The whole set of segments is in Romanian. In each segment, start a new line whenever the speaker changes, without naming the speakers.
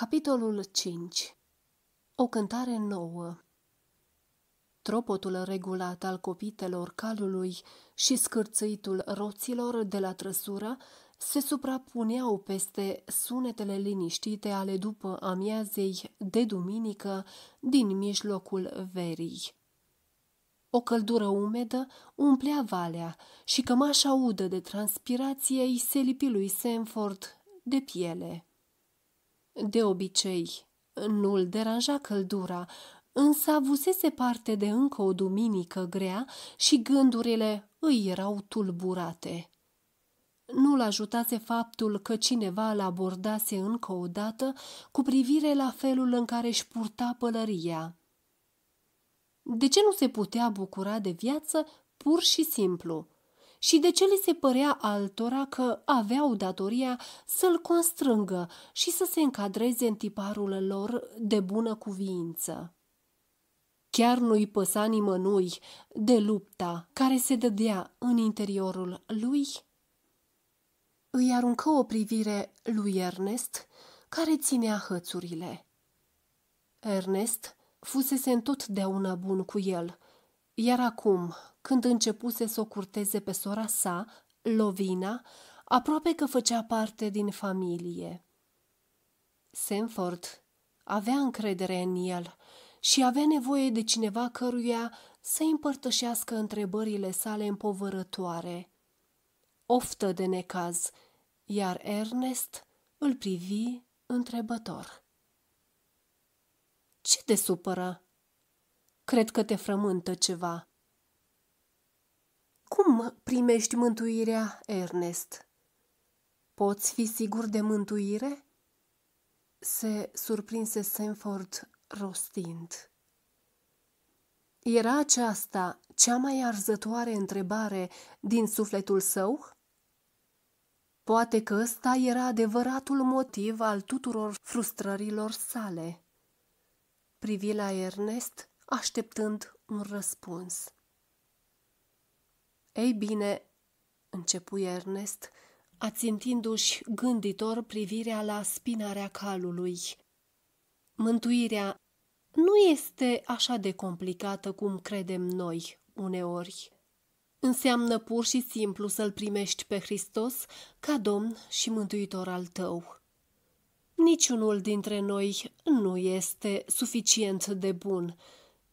Capitolul 5 O cântare nouă Tropotul regulat al copitelor calului și scârțâitul roților de la trăsură se suprapuneau peste sunetele liniștite ale după amiazei de duminică din mijlocul verii. O căldură umedă umplea valea și cămașa udă de transpirație îi se lipi lui Sanford de piele. De obicei, nu l deranja căldura, însă avusese parte de încă o duminică grea și gândurile îi erau tulburate. Nu-l ajutase faptul că cineva îl abordase încă o dată cu privire la felul în care își purta pălăria. De ce nu se putea bucura de viață pur și simplu? și de ce li se părea altora că aveau datoria să-l constrângă și să se încadreze în tiparul lor de bună cuviință. Chiar nu-i păsa nimănui de lupta care se dădea în interiorul lui? Îi aruncă o privire lui Ernest, care ținea hățurile. Ernest fusese întotdeauna bun cu el iar acum, când începuse să o curteze pe sora sa, Lovina, aproape că făcea parte din familie. Sanford avea încredere în el și avea nevoie de cineva căruia să împărtășească întrebările sale împovărătoare. Oftă de necaz, iar Ernest îl privi întrebător. Ce te supără?" Cred că te frământă ceva. Cum primești mântuirea, Ernest? Poți fi sigur de mântuire? Se surprinse Sanford rostind. Era aceasta cea mai arzătoare întrebare din sufletul său? Poate că ăsta era adevăratul motiv al tuturor frustrărilor sale. Privi la Ernest așteptând un răspuns. Ei bine, începui Ernest, ațintindu-și gânditor privirea la spinarea calului. Mântuirea nu este așa de complicată cum credem noi uneori. Înseamnă pur și simplu să-L primești pe Hristos ca Domn și Mântuitor al tău. Niciunul dintre noi nu este suficient de bun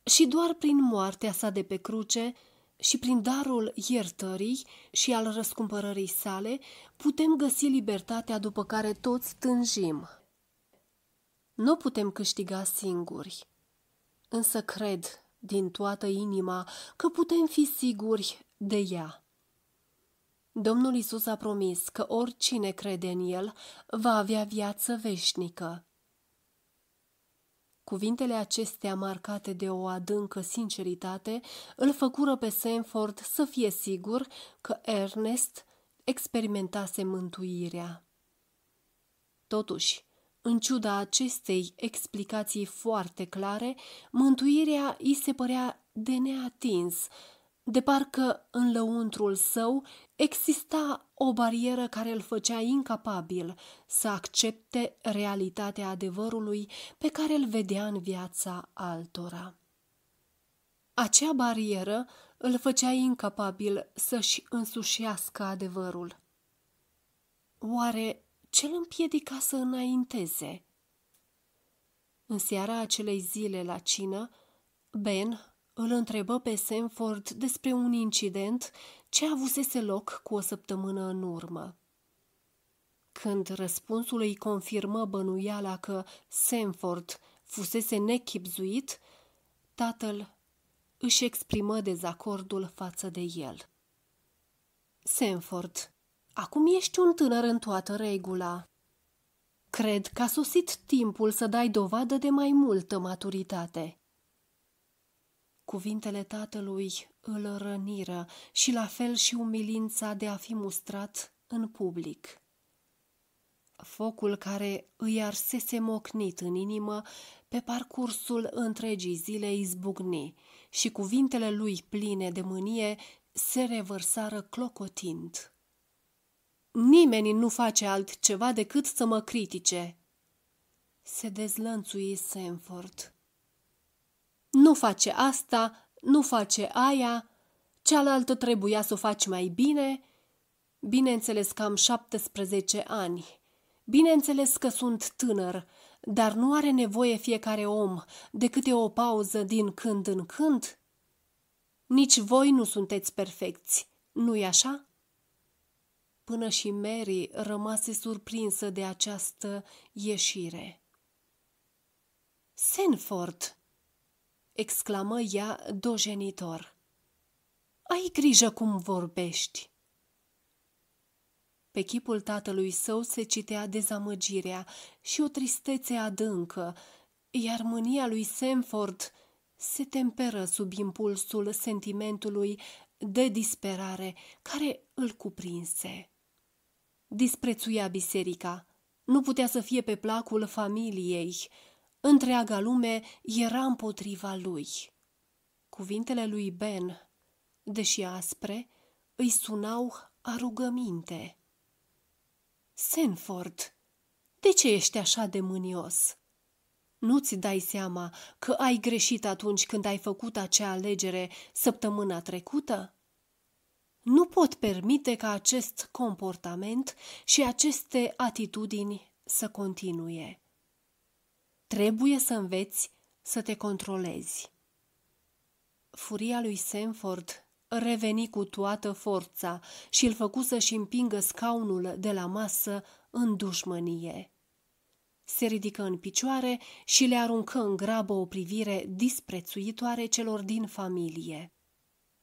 și doar prin moartea sa de pe cruce și prin darul iertării și al răscumpărării sale putem găsi libertatea după care toți tânjim. Nu putem câștiga singuri, însă cred din toată inima că putem fi siguri de ea. Domnul Isus a promis că oricine crede în El va avea viață veșnică. Cuvintele acestea, marcate de o adâncă sinceritate, îl făcură pe Sanford să fie sigur că Ernest experimentase mântuirea. Totuși, în ciuda acestei explicații foarte clare, mântuirea îi se părea de neatins, de parcă în lăuntrul său exista o barieră care îl făcea incapabil să accepte realitatea adevărului pe care îl vedea în viața altora. Acea barieră îl făcea incapabil să-și însușească adevărul. Oare ce îl împiedica să înainteze? În seara acelei zile la cină, Ben îl întrebă pe Sanford despre un incident ce avusese loc cu o săptămână în urmă. Când răspunsul îi confirmă bănuiala că Sanford fusese nechipzuit, tatăl își exprimă dezacordul față de el. Sanford, acum ești un tânăr în toată regula. Cred că a sosit timpul să dai dovadă de mai multă maturitate. Cuvintele tatălui îl răniră și la fel și umilința de a fi mustrat în public. Focul care îi arsese mocnit în inimă pe parcursul întregii zile izbucni și cuvintele lui pline de mânie se revărsară clocotind. Nimeni nu face altceva decât să mă critique. Se dezlănțui Sanford nu face asta, nu face aia, cealaltă trebuia să o faci mai bine. Bineînțeles că am 17 ani. Bineînțeles că sunt tânăr, dar nu are nevoie fiecare om de câte o pauză din când în când? Nici voi nu sunteți perfecți, nu-i așa? Până și Mary rămase surprinsă de această ieșire. Senford, exclamă ea dojenitor. Ai grijă cum vorbești! Pe chipul tatălui său se citea dezamăgirea și o tristețe adâncă, iar mânia lui Sanford se temperă sub impulsul sentimentului de disperare care îl cuprinse. Disprețuia biserica, nu putea să fie pe placul familiei, întreaga lume era împotriva lui. Cuvintele lui Ben, deși aspre, îi sunau a rugăminte. Senford, de ce ești așa de mânios? Nu-ți dai seama că ai greșit atunci când ai făcut acea alegere săptămâna trecută? Nu pot permite ca acest comportament și aceste atitudini să continue. Trebuie să înveți să te controlezi. Furia lui Sanford reveni cu toată forța și îl făcu să-și împingă scaunul de la masă în dușmănie. Se ridică în picioare și le aruncă în grabă o privire disprețuitoare celor din familie.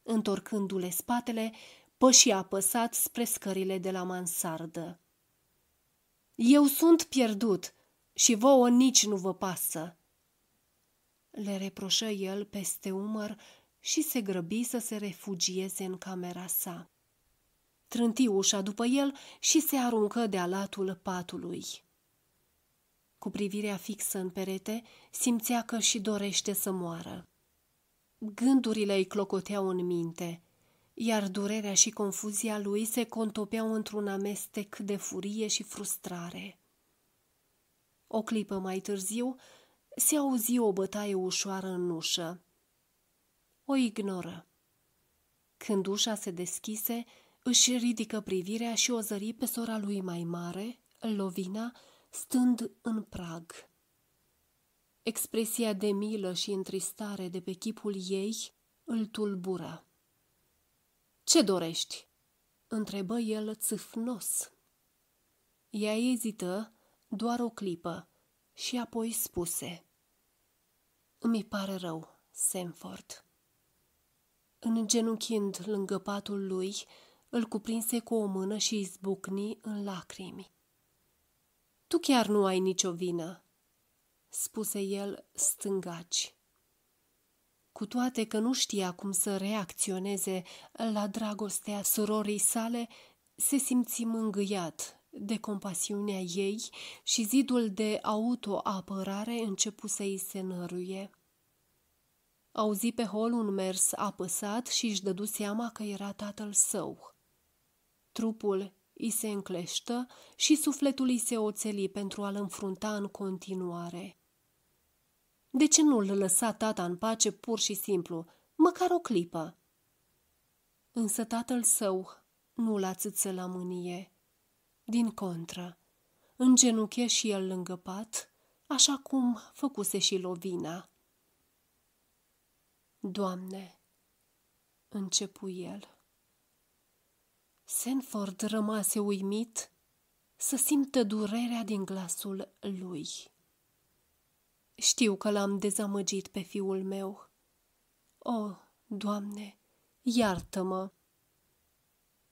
Întorcându-le spatele, păși apăsat spre scările de la mansardă. Eu sunt pierdut!" și vouă nici nu vă pasă. Le reproșă el peste umăr și se grăbi să se refugieze în camera sa. Trânti ușa după el și se aruncă de-a latul patului. Cu privirea fixă în perete, simțea că și dorește să moară. Gândurile îi clocoteau în minte, iar durerea și confuzia lui se contopeau într-un amestec de furie și frustrare. O clipă mai târziu, se auzi o bătaie ușoară în ușă. O ignoră. Când ușa se deschise, își ridică privirea și o zări pe sora lui mai mare, Lovina, stând în prag. Expresia de milă și întristare de pe chipul ei îl tulbura. Ce dorești?" întrebă el țâfnos. Ea ezită, doar o clipă și apoi spuse Îmi pare rău, Sanford. Îngenunchind lângă patul lui, îl cuprinse cu o mână și izbucni în lacrimi. Tu chiar nu ai nicio vină, spuse el stângaci. Cu toate că nu știa cum să reacționeze la dragostea surorii sale, se simți mângâiat de compasiunea ei și zidul de autoapărare începu să i se năruie. Auzi pe hol un mers apăsat și își dădu seama că era tatăl său. Trupul îi se încleștă și sufletul îi se oțeli pentru a-l înfrunta în continuare. De ce nu-l lăsa tata în pace pur și simplu, măcar o clipă? Însă tatăl său nu l-a la mânie. Din contră, îngenuche și el lângă pat, așa cum făcuse și Lovina. Doamne, începu el. Senford rămase uimit să simtă durerea din glasul lui. Știu că l-am dezamăgit pe fiul meu. O, Doamne, iartă-mă!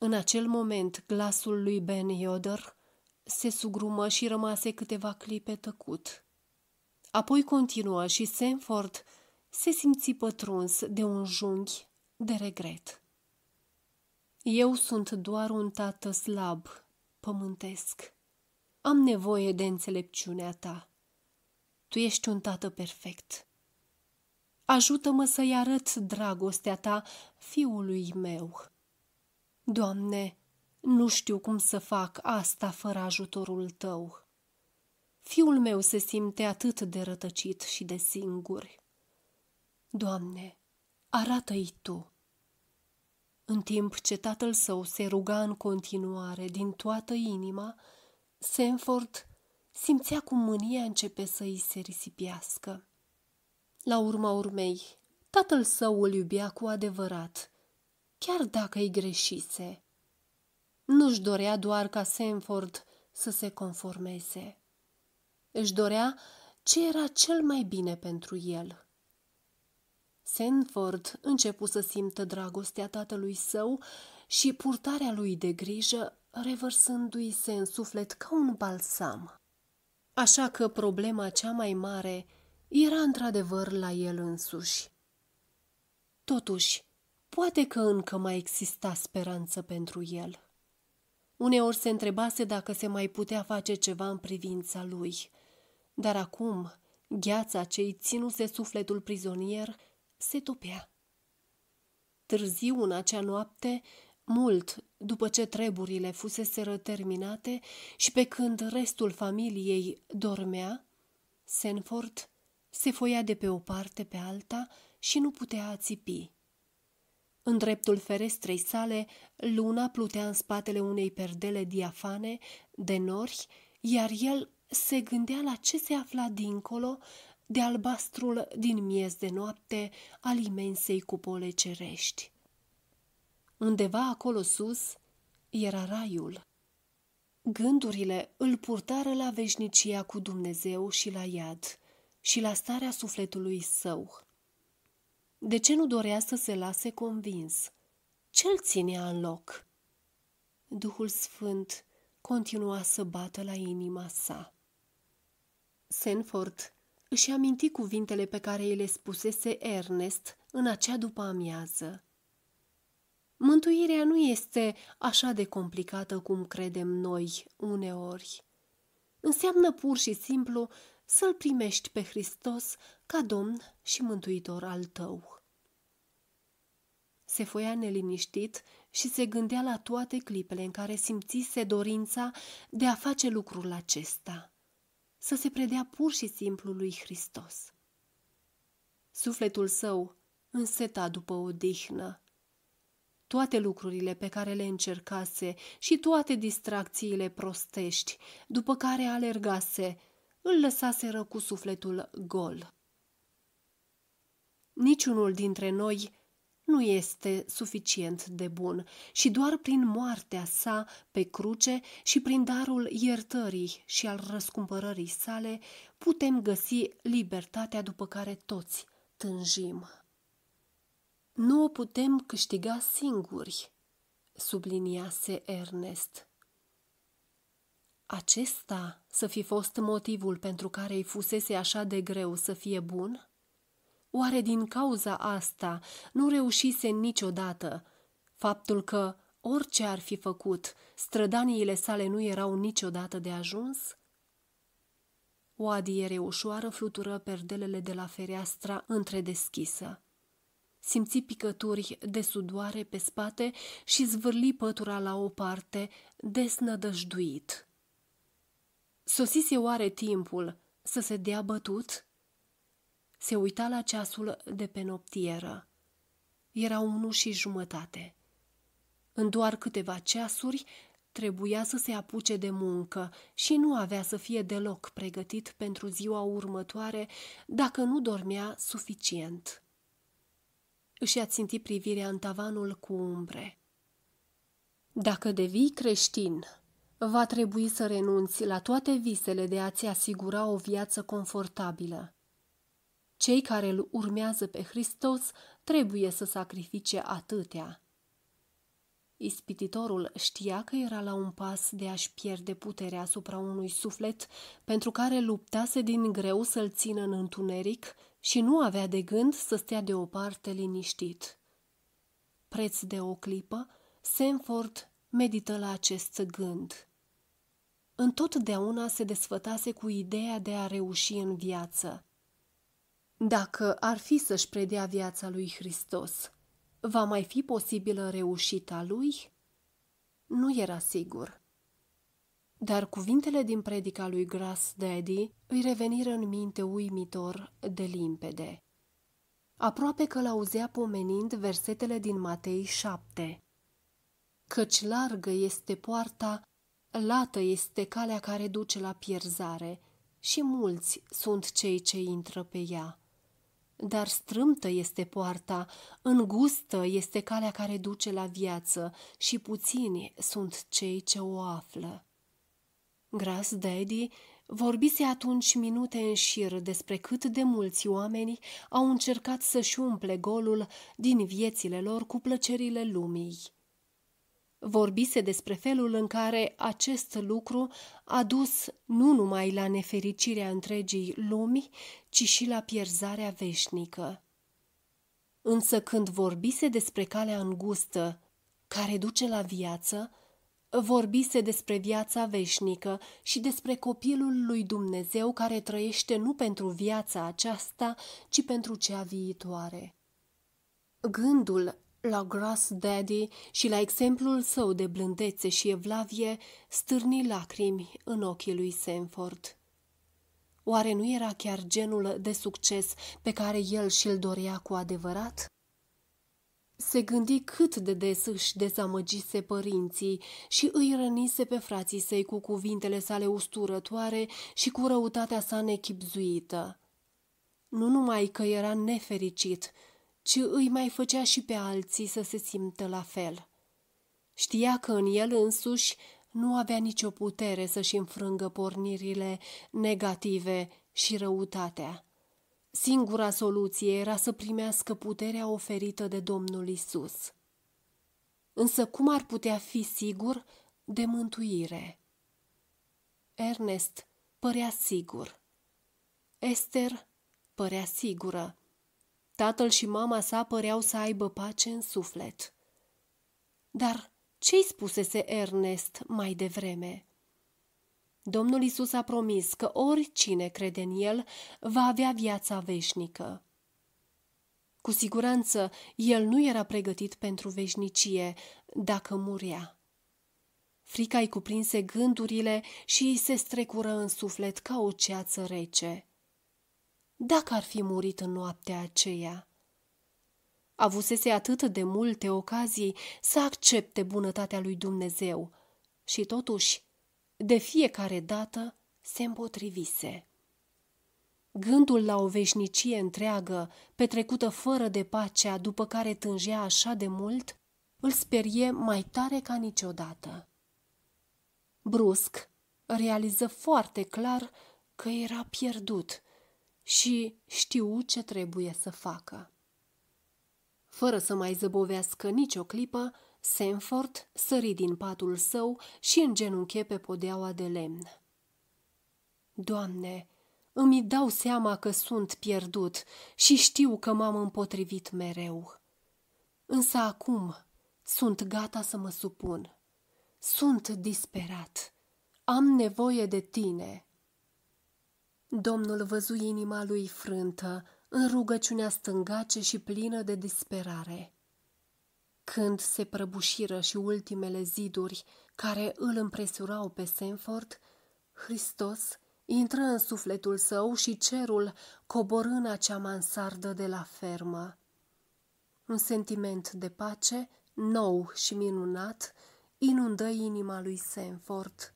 În acel moment, glasul lui Ben Yoder se sugrumă și rămase câteva clipe tăcut. Apoi continuă și Sanford se simți pătruns de un junghi de regret. Eu sunt doar un tată slab, pământesc. Am nevoie de înțelepciunea ta. Tu ești un tată perfect. Ajută-mă să-i arăt dragostea ta fiului meu. Doamne, nu știu cum să fac asta fără ajutorul tău. Fiul meu se simte atât de rătăcit și de singur. Doamne, arată-i Tu! În timp ce tatăl său se ruga în continuare din toată inima, Sanford simțea cum mânia începe să îi se risipiască. La urma urmei, tatăl său îl iubea cu adevărat – chiar dacă îi greșise. Nu-și dorea doar ca Sanford să se conformeze. Își dorea ce era cel mai bine pentru el. Sanford începu să simtă dragostea tatălui său și purtarea lui de grijă, revărsându-i se în suflet ca un balsam. Așa că problema cea mai mare era într-adevăr la el însuși. Totuși, Poate că încă mai exista speranță pentru el. Uneori se întrebase dacă se mai putea face ceva în privința lui, dar acum gheața ce îi ținuse sufletul prizonier se topea. Târziu în acea noapte, mult după ce treburile fuseseră terminate și pe când restul familiei dormea, Senford se foia de pe o parte pe alta și nu putea ațipi. În dreptul ferestrei sale, luna plutea în spatele unei perdele diafane de nori, iar el se gândea la ce se afla dincolo de albastrul din miez de noapte al imensei cupole cerești. Undeva acolo sus era raiul. Gândurile îl purtară la veșnicia cu Dumnezeu și la iad și la starea sufletului său. De ce nu dorea să se lase convins? Ce-l ținea în loc? Duhul Sfânt continua să bată la inima sa. Senford își aminti cuvintele pe care îi le spusese Ernest în acea după amiază. Mântuirea nu este așa de complicată cum credem noi uneori. Înseamnă pur și simplu să-L primești pe Hristos ca Domn și Mântuitor al tău. Se foia neliniștit și se gândea la toate clipele în care simțise dorința de a face lucrul acesta, să se predea pur și simplu lui Hristos. Sufletul său înseta după o dihnă. Toate lucrurile pe care le încercase și toate distracțiile prostești, după care alergase, îl lăsaseră cu sufletul gol. Niciunul dintre noi nu este suficient de bun și doar prin moartea sa pe cruce și prin darul iertării și al răscumpărării sale putem găsi libertatea după care toți tânjim. Nu o putem câștiga singuri, subliniase Ernest acesta să fi fost motivul pentru care îi fusese așa de greu să fie bun? Oare din cauza asta nu reușise niciodată faptul că, orice ar fi făcut, strădaniile sale nu erau niciodată de ajuns? O adiere ușoară flutură perdelele de la fereastra întredeschisă. Simți picături de sudoare pe spate și zvârli pătura la o parte, desnădăjduit. Sosise oare timpul să se dea bătut? Se uita la ceasul de pe noptieră. Era unu și jumătate. În doar câteva ceasuri trebuia să se apuce de muncă și nu avea să fie deloc pregătit pentru ziua următoare dacă nu dormea suficient. Își aținti privirea în tavanul cu umbre. Dacă devii creștin, Va trebui să renunți la toate visele de a-ți asigura o viață confortabilă. Cei care îl urmează pe Hristos trebuie să sacrifice atâtea. Ispititorul știa că era la un pas de a-și pierde puterea asupra unui suflet pentru care luptase din greu să-l țină în întuneric și nu avea de gând să stea deoparte liniștit. Preț de o clipă, Sanford medită la acest gând întotdeauna se desfătase cu ideea de a reuși în viață. Dacă ar fi să-și predea viața lui Hristos, va mai fi posibilă reușita lui? Nu era sigur. Dar cuvintele din predica lui Grass Daddy îi reveniră în minte uimitor de limpede. Aproape că l-auzea pomenind versetele din Matei 7. Căci largă este poarta Lată este calea care duce la pierzare și mulți sunt cei ce intră pe ea. Dar strâmtă este poarta, îngustă este calea care duce la viață și puțini sunt cei ce o află. Gras Daddy vorbise atunci minute în șir despre cât de mulți oameni au încercat să-și umple golul din viețile lor cu plăcerile lumii vorbise despre felul în care acest lucru a dus nu numai la nefericirea întregii lumi, ci și la pierzarea veșnică. Însă când vorbise despre calea îngustă, care duce la viață, vorbise despre viața veșnică și despre copilul lui Dumnezeu care trăiește nu pentru viața aceasta, ci pentru cea viitoare. Gândul la Grass Daddy și la exemplul său de blândețe și evlavie stârni lacrimi în ochii lui Sanford. Oare nu era chiar genul de succes pe care el și-l dorea cu adevărat? Se gândi cât de des își dezamăgise părinții și îi rănise pe frații săi cu cuvintele sale usturătoare și cu răutatea sa nechipzuită. Nu numai că era nefericit, ci îi mai făcea și pe alții să se simtă la fel. Știa că în el însuși nu avea nicio putere să-și înfrângă pornirile negative și răutatea. Singura soluție era să primească puterea oferită de Domnul Isus. Însă cum ar putea fi sigur de mântuire? Ernest părea sigur. Esther părea sigură. Tatăl și mama sa păreau să aibă pace în suflet. Dar ce-i spusese Ernest mai devreme? Domnul Isus a promis că oricine crede în el va avea viața veșnică. Cu siguranță, el nu era pregătit pentru veșnicie dacă murea. Frica îi cuprinse gândurile și îi se strecură în suflet ca o ceață rece dacă ar fi murit în noaptea aceea. Avusese atât de multe ocazii să accepte bunătatea lui Dumnezeu și totuși, de fiecare dată, se împotrivise. Gândul la o veșnicie întreagă, petrecută fără de pacea, după care tângea așa de mult, îl sperie mai tare ca niciodată. Brusc, realiză foarte clar că era pierdut – și știu ce trebuie să facă. Fără să mai zăbovească nicio clipă, Sanford sări din patul său și îngenunche pe podeaua de lemn. Doamne, îmi dau seama că sunt pierdut și știu că m-am împotrivit mereu. Însă acum sunt gata să mă supun. Sunt disperat. Am nevoie de tine, Domnul văzui inima lui frântă, în rugăciunea stângace și plină de disperare. Când se prăbușiră și ultimele ziduri care îl împresurau pe Senford, Hristos intră în sufletul său și cerul în acea mansardă de la fermă. Un sentiment de pace, nou și minunat, inundă inima lui Senford.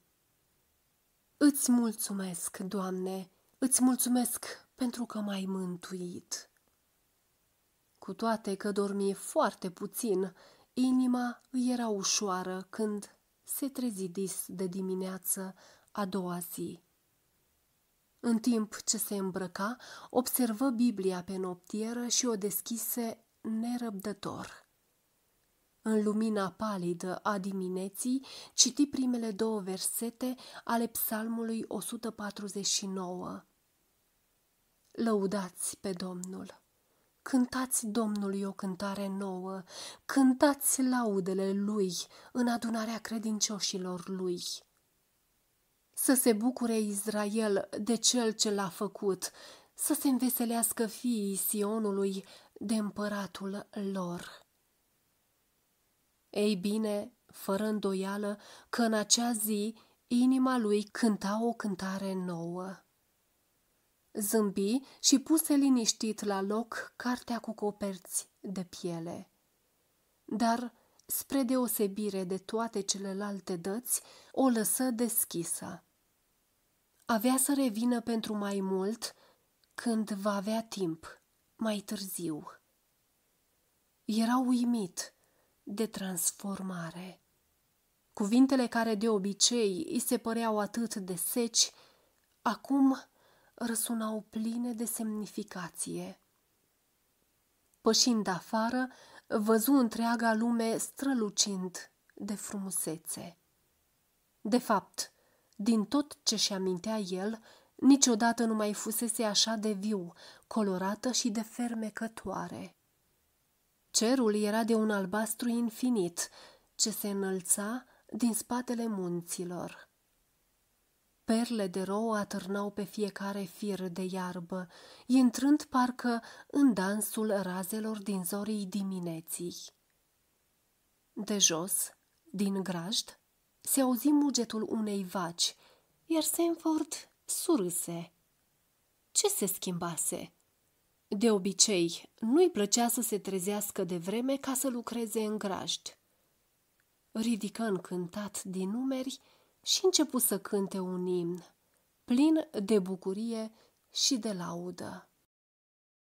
Îți mulțumesc, Doamne, Îți mulțumesc pentru că m-ai mântuit. Cu toate că dormi foarte puțin, inima îi era ușoară când se trezi dis de dimineață a doua zi. În timp ce se îmbrăca, observă Biblia pe noptieră și o deschise nerăbdător. În lumina palidă a dimineții, citi primele două versete ale psalmului 149. Lăudați pe Domnul! Cântați Domnului o cântare nouă, cântați laudele Lui în adunarea credincioșilor Lui. Să se bucure Israel de cel ce l-a făcut, să se înveselească fiii Sionului de împăratul lor. Ei bine, fără îndoială că în acea zi inima lui cânta o cântare nouă. Zâmbi și puse liniștit la loc cartea cu coperți de piele. Dar, spre deosebire de toate celelalte dăți, o lăsă deschisă. Avea să revină pentru mai mult când va avea timp, mai târziu. Era uimit de transformare. Cuvintele care de obicei îi se păreau atât de seci, acum răsunau pline de semnificație. Pășind afară, văzu întreaga lume strălucind de frumusețe. De fapt, din tot ce și amintea el, niciodată nu mai fusese așa de viu, colorată și de fermecătoare. Cerul era de un albastru infinit, ce se înălța din spatele munților. Perle de rouă atârnau pe fiecare fir de iarbă, intrând parcă în dansul razelor din zorii dimineții. De jos, din grajd, se auzi mugetul unei vaci, iar Sanford surâse. Ce se schimbase? De obicei, nu-i plăcea să se trezească de vreme ca să lucreze în grajd. Ridică încântat din numeri și începu să cânte un imn, plin de bucurie și de laudă.